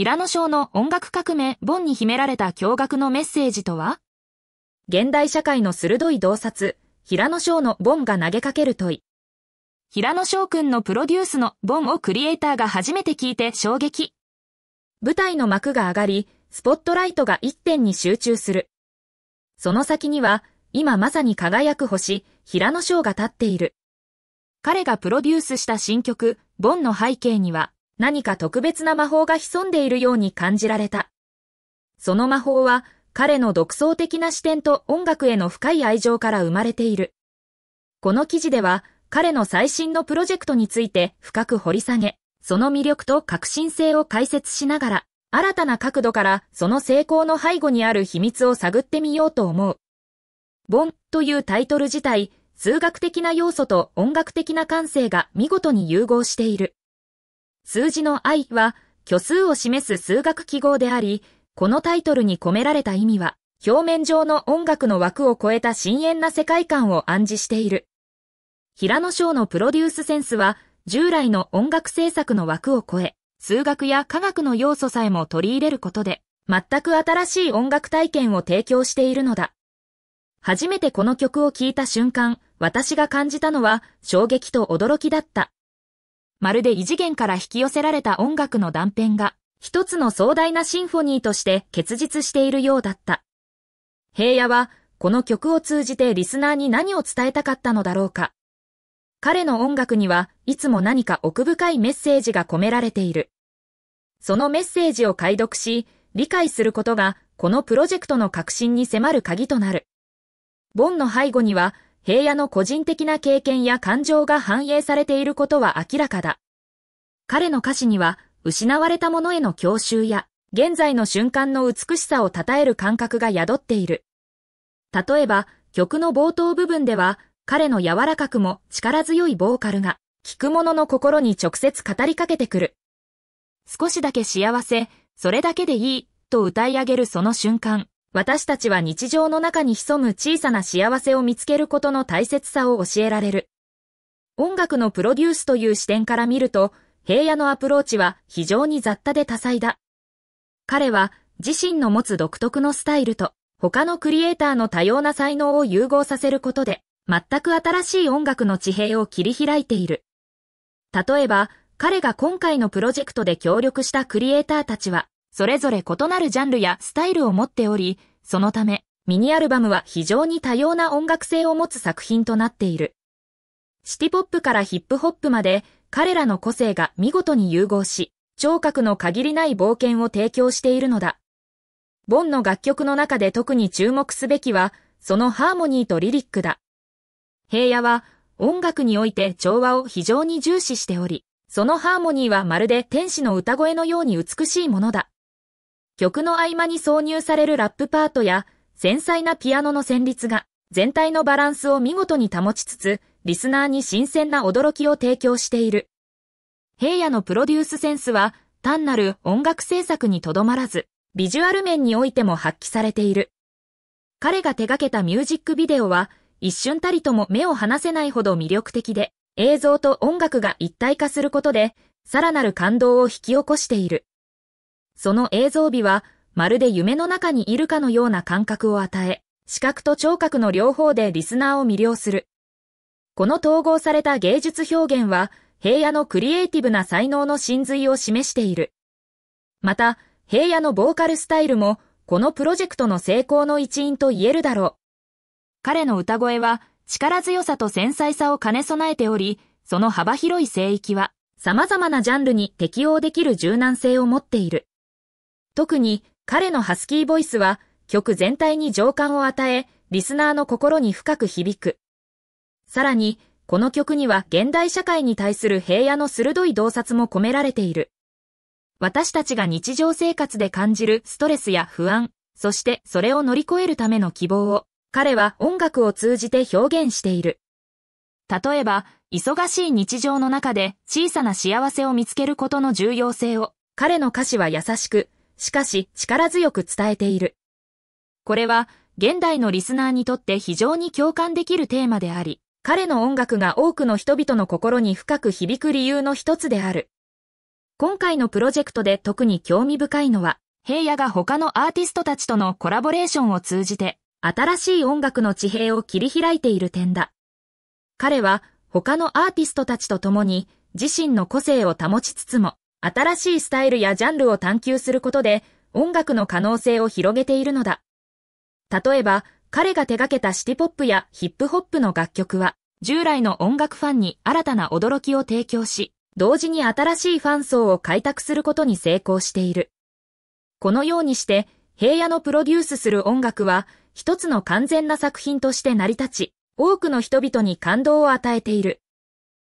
平野賞の音楽革命ンに秘められた驚愕のメッセージとは現代社会の鋭い洞察、平野翔のボンが投げかける問い。平野翔くんのプロデュースのボンをクリエイターが初めて聞いて衝撃。舞台の幕が上がり、スポットライトが一点に集中する。その先には、今まさに輝く星、平野翔が立っている。彼がプロデュースした新曲、ボンの背景には、何か特別な魔法が潜んでいるように感じられた。その魔法は彼の独創的な視点と音楽への深い愛情から生まれている。この記事では彼の最新のプロジェクトについて深く掘り下げ、その魅力と革新性を解説しながら、新たな角度からその成功の背後にある秘密を探ってみようと思う。ボンというタイトル自体、数学的な要素と音楽的な感性が見事に融合している。数字の i は、虚数を示す数学記号であり、このタイトルに込められた意味は、表面上の音楽の枠を超えた深淵な世界観を暗示している。平野翔のプロデュースセンスは、従来の音楽制作の枠を超え、数学や科学の要素さえも取り入れることで、全く新しい音楽体験を提供しているのだ。初めてこの曲を聴いた瞬間、私が感じたのは衝撃と驚きだった。まるで異次元から引き寄せられた音楽の断片が、一つの壮大なシンフォニーとして結実しているようだった。平野は、この曲を通じてリスナーに何を伝えたかったのだろうか。彼の音楽にはいつも何か奥深いメッセージが込められている。そのメッセージを解読し、理解することがこのプロジェクトの革新に迫る鍵となる。ボンの背後には平野の個人的な経験や感情が反映されていることは明らかだ。彼の歌詞には、失われたものへの郷愁や、現在の瞬間の美しさを称える感覚が宿っている。例えば、曲の冒頭部分では、彼の柔らかくも力強いボーカルが、聞く者の心に直接語りかけてくる。少しだけ幸せ、それだけでいい、と歌い上げるその瞬間、私たちは日常の中に潜む小さな幸せを見つけることの大切さを教えられる。音楽のプロデュースという視点から見ると、平野のアプローチは非常に雑多で多彩だ。彼は自身の持つ独特のスタイルと他のクリエイターの多様な才能を融合させることで、全く新しい音楽の地平を切り開いている。例えば、彼が今回のプロジェクトで協力したクリエイターたちは、それぞれ異なるジャンルやスタイルを持っており、そのため、ミニアルバムは非常に多様な音楽性を持つ作品となっている。シティポップからヒップホップまで、彼らの個性が見事に融合し、聴覚の限りない冒険を提供しているのだ。ボンの楽曲の中で特に注目すべきは、そのハーモニーとリリックだ。平野は、音楽において調和を非常に重視しており、そのハーモニーはまるで天使の歌声のように美しいものだ。曲の合間に挿入されるラップパートや、繊細なピアノの旋律が、全体のバランスを見事に保ちつつ、リスナーに新鮮な驚きを提供している。平野のプロデュースセンスは、単なる音楽制作にとどまらず、ビジュアル面においても発揮されている。彼が手掛けたミュージックビデオは、一瞬たりとも目を離せないほど魅力的で、映像と音楽が一体化することで、さらなる感動を引き起こしている。その映像美は、まるで夢の中にいるかのような感覚を与え、視覚と聴覚の両方でリスナーを魅了する。この統合された芸術表現は、平野のクリエイティブな才能の真髄を示している。また、平野のボーカルスタイルも、このプロジェクトの成功の一因と言えるだろう。彼の歌声は、力強さと繊細さを兼ね備えており、その幅広い聖域は、様々なジャンルに適応できる柔軟性を持っている。特に彼のハスキーボイスは曲全体に情感を与え、リスナーの心に深く響く。さらに、この曲には現代社会に対する平野の鋭い洞察も込められている。私たちが日常生活で感じるストレスや不安、そしてそれを乗り越えるための希望を、彼は音楽を通じて表現している。例えば、忙しい日常の中で小さな幸せを見つけることの重要性を、彼の歌詞は優しく、しかし力強く伝えている。これは現代のリスナーにとって非常に共感できるテーマであり、彼の音楽が多くの人々の心に深く響く理由の一つである。今回のプロジェクトで特に興味深いのは、平野が他のアーティストたちとのコラボレーションを通じて、新しい音楽の地平を切り開いている点だ。彼は他のアーティストたちと共に自身の個性を保ちつつも、新しいスタイルやジャンルを探求することで音楽の可能性を広げているのだ。例えば、彼が手掛けたシティポップやヒップホップの楽曲は、従来の音楽ファンに新たな驚きを提供し、同時に新しいファン層を開拓することに成功している。このようにして、平野のプロデュースする音楽は、一つの完全な作品として成り立ち、多くの人々に感動を与えている。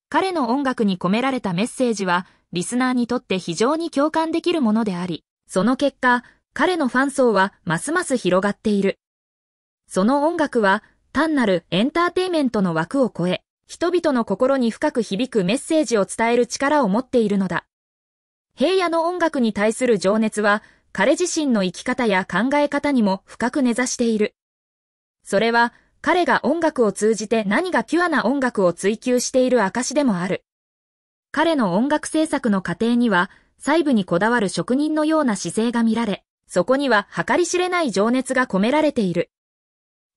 彼の音楽に込められたメッセージは、リスナーにとって非常に共感できるものであり、その結果、彼のファン層はますます広がっている。その音楽は単なるエンターテイメントの枠を超え、人々の心に深く響くメッセージを伝える力を持っているのだ。平野の音楽に対する情熱は、彼自身の生き方や考え方にも深く根ざしている。それは、彼が音楽を通じて何がピュアな音楽を追求している証でもある。彼の音楽制作の過程には、細部にこだわる職人のような姿勢が見られ、そこには計り知れない情熱が込められている。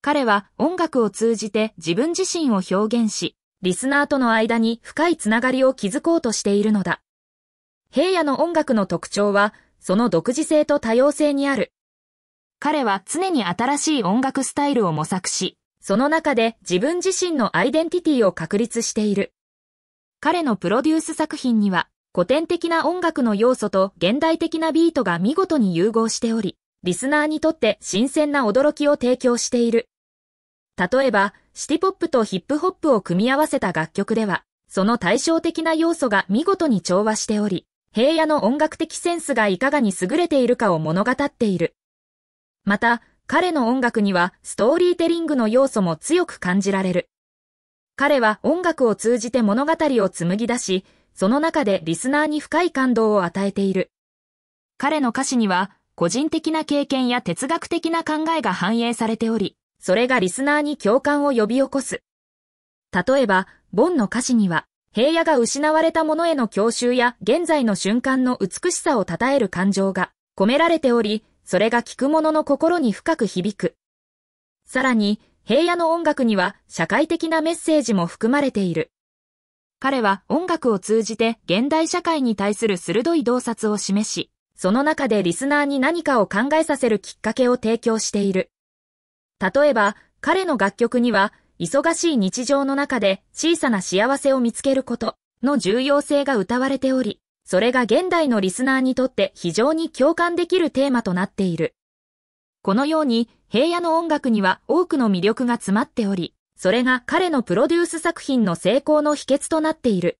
彼は音楽を通じて自分自身を表現し、リスナーとの間に深いつながりを築こうとしているのだ。平野の音楽の特徴は、その独自性と多様性にある。彼は常に新しい音楽スタイルを模索し、その中で自分自身のアイデンティティを確立している。彼のプロデュース作品には、古典的な音楽の要素と現代的なビートが見事に融合しており、リスナーにとって新鮮な驚きを提供している。例えば、シティポップとヒップホップを組み合わせた楽曲では、その対照的な要素が見事に調和しており、平野の音楽的センスがいかがに優れているかを物語っている。また、彼の音楽にはストーリーテリングの要素も強く感じられる。彼は音楽を通じて物語を紡ぎ出し、その中でリスナーに深い感動を与えている。彼の歌詞には、個人的な経験や哲学的な考えが反映されており、それがリスナーに共感を呼び起こす。例えば、ボンの歌詞には、平野が失われたものへの郷愁や現在の瞬間の美しさを称える感情が込められており、それが聞く者の心に深く響く。さらに、平野の音楽には社会的なメッセージも含まれている。彼は音楽を通じて現代社会に対する鋭い洞察を示し、その中でリスナーに何かを考えさせるきっかけを提供している。例えば、彼の楽曲には、忙しい日常の中で小さな幸せを見つけることの重要性が歌われており、それが現代のリスナーにとって非常に共感できるテーマとなっている。このように平野の音楽には多くの魅力が詰まっており、それが彼のプロデュース作品の成功の秘訣となっている。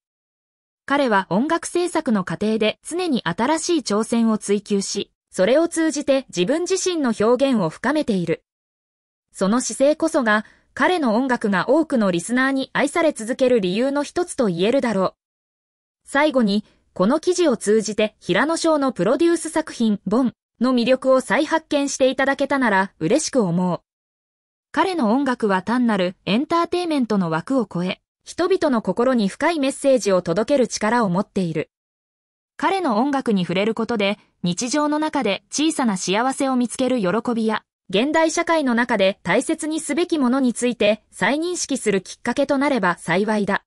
彼は音楽制作の過程で常に新しい挑戦を追求し、それを通じて自分自身の表現を深めている。その姿勢こそが彼の音楽が多くのリスナーに愛され続ける理由の一つと言えるだろう。最後に、この記事を通じて平野翔のプロデュース作品、ボン、の魅力を再発見していただけたなら嬉しく思う。彼の音楽は単なるエンターテイメントの枠を超え、人々の心に深いメッセージを届ける力を持っている。彼の音楽に触れることで、日常の中で小さな幸せを見つける喜びや、現代社会の中で大切にすべきものについて再認識するきっかけとなれば幸いだ。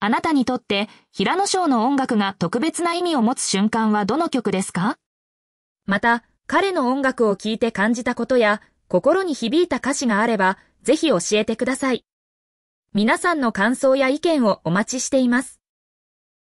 あなたにとって、平野翔の音楽が特別な意味を持つ瞬間はどの曲ですかまた、彼の音楽を聴いて感じたことや、心に響いた歌詞があれば、ぜひ教えてください。皆さんの感想や意見をお待ちしています。